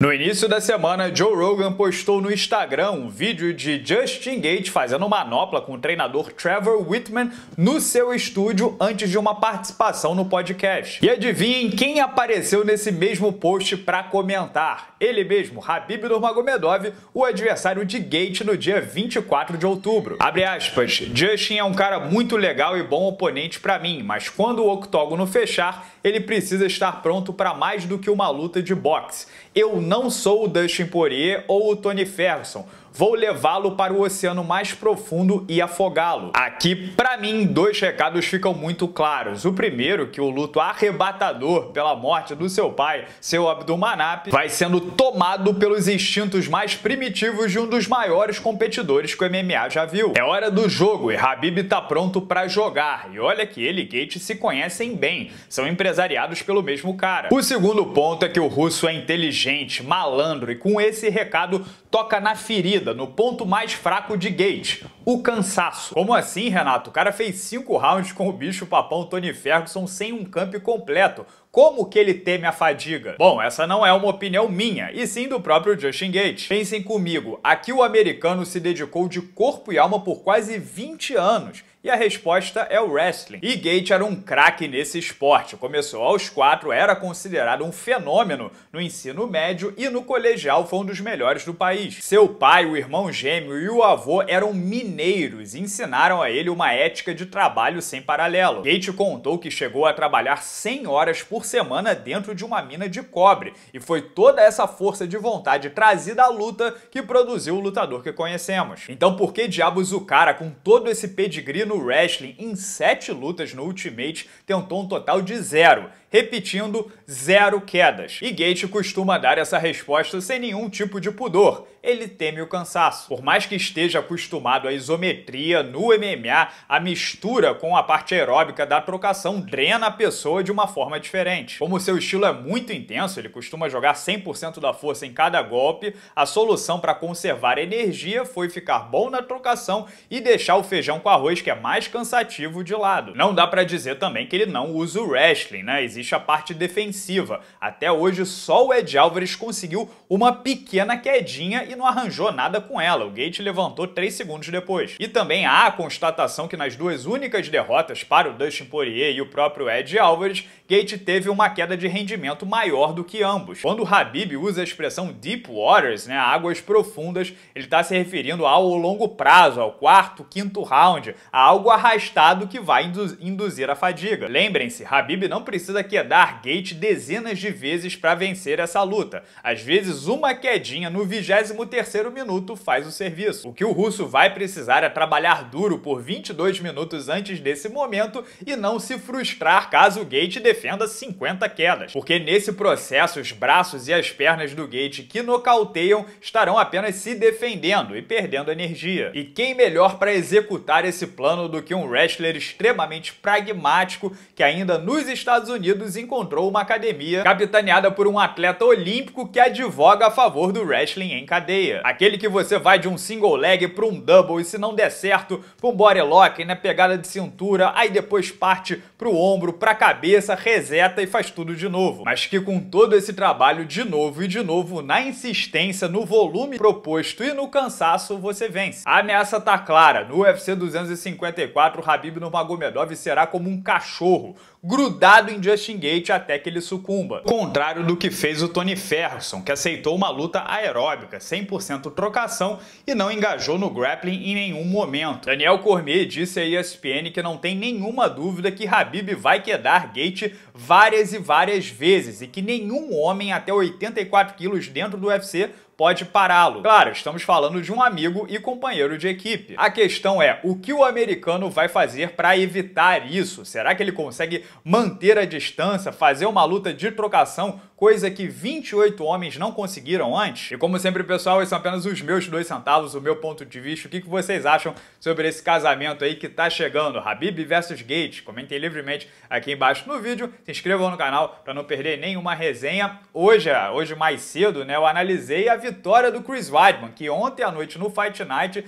No início da semana, Joe Rogan postou no Instagram um vídeo de Justin Gates fazendo manopla com o treinador Trevor Whitman no seu estúdio antes de uma participação no podcast. E adivinhem quem apareceu nesse mesmo post para comentar? Ele mesmo, Habib Nurmagomedov, o adversário de Gates no dia 24 de outubro. Abre aspas, Justin é um cara muito legal e bom oponente para mim, mas quando o octógono fechar, ele precisa estar pronto para mais do que uma luta de boxe. Eu não sou o Dustin Poirier ou o Tony Ferguson vou levá-lo para o oceano mais profundo e afogá-lo. Aqui, para mim, dois recados ficam muito claros. O primeiro, que o luto arrebatador pela morte do seu pai, seu Abdulmanap, vai sendo tomado pelos instintos mais primitivos de um dos maiores competidores que o MMA já viu. É hora do jogo e Habib tá pronto para jogar. E olha que ele e Gate se conhecem bem, são empresariados pelo mesmo cara. O segundo ponto é que o russo é inteligente, malandro e com esse recado toca na ferida, no ponto mais fraco de Gates, o cansaço. Como assim, Renato? O cara fez cinco rounds com o bicho papão Tony Ferguson sem um camp completo. Como que ele teme a fadiga? Bom, essa não é uma opinião minha, e sim do próprio Justin Gates. Pensem comigo, aqui o americano se dedicou de corpo e alma por quase 20 anos e a resposta é o wrestling. E Gate era um craque nesse esporte. Começou aos quatro, era considerado um fenômeno no ensino médio e no colegial foi um dos melhores do país. Seu pai, o irmão gêmeo e o avô eram mineiros e ensinaram a ele uma ética de trabalho sem paralelo. Gate contou que chegou a trabalhar 100 horas por semana dentro de uma mina de cobre e foi toda essa força de vontade trazida à luta que produziu o lutador que conhecemos. Então por que diabos o cara com todo esse pedigree no wrestling em sete lutas no Ultimate tentou um total de zero repetindo zero quedas. E Gate costuma dar essa resposta sem nenhum tipo de pudor. Ele teme o cansaço. Por mais que esteja acostumado à isometria no MMA, a mistura com a parte aeróbica da trocação drena a pessoa de uma forma diferente. Como seu estilo é muito intenso, ele costuma jogar 100% da força em cada golpe, a solução para conservar energia foi ficar bom na trocação e deixar o feijão com arroz, que é mais cansativo, de lado. Não dá para dizer também que ele não usa o wrestling, né? existe a parte defensiva. Até hoje só o Ed Álvares conseguiu uma pequena quedinha e não arranjou nada com ela. O Gate levantou 3 segundos depois. E também há a constatação que nas duas únicas derrotas para o Dustin Poirier e o próprio Ed Álvares, Gate teve uma queda de rendimento maior do que ambos. Quando o Habib usa a expressão deep waters, né, águas profundas, ele está se referindo ao longo prazo, ao quarto, quinto round, a algo arrastado que vai induzir a fadiga. Lembrem-se, Habib não precisa quedar Gate dezenas de vezes para vencer essa luta. Às vezes, uma quedinha no 23º minuto faz o serviço. O que o russo vai precisar é trabalhar duro por 22 minutos antes desse momento e não se frustrar caso o Gate defenda 50 quedas, porque nesse processo os braços e as pernas do Gate que nocauteiam estarão apenas se defendendo e perdendo energia. E quem melhor para executar esse plano do que um wrestler extremamente pragmático que ainda nos Estados Unidos Unidos encontrou uma academia capitaneada por um atleta olímpico que advoga a favor do wrestling em cadeia. Aquele que você vai de um single leg para um double e se não der certo, para um body lock, né, pegada de cintura, aí depois parte para o ombro, para a cabeça, reseta e faz tudo de novo. Mas que com todo esse trabalho de novo e de novo, na insistência, no volume proposto e no cansaço, você vence. A ameaça tá clara, no UFC 254, Habib Nurmagomedov será como um cachorro, grudado em Justin Justin Gate até que ele sucumba. Contrário do que fez o Tony Ferguson, que aceitou uma luta aeróbica, 100% trocação e não engajou no grappling em nenhum momento. Daniel Cormier disse a ESPN que não tem nenhuma dúvida que Habib vai quedar Gate várias e várias vezes e que nenhum homem até 84 quilos dentro do UFC pode pará-lo. Claro, estamos falando de um amigo e companheiro de equipe. A questão é o que o americano vai fazer para evitar isso? Será que ele consegue manter a distância, fazer uma luta de trocação coisa que 28 homens não conseguiram antes. E como sempre, pessoal, esses são apenas os meus dois centavos, o meu ponto de vista. O que, que vocês acham sobre esse casamento aí que tá chegando? Habib versus Gates. Comentem livremente aqui embaixo no vídeo. Se inscrevam no canal para não perder nenhuma resenha. Hoje, hoje mais cedo, né, eu analisei a vitória do Chris Weidman, que ontem à noite no Fight Night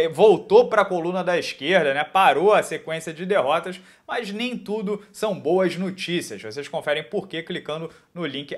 eh, voltou para a coluna da esquerda, né? Parou a sequência de derrotas, mas nem tudo são boas notícias. Vocês conferem por quê clicando no link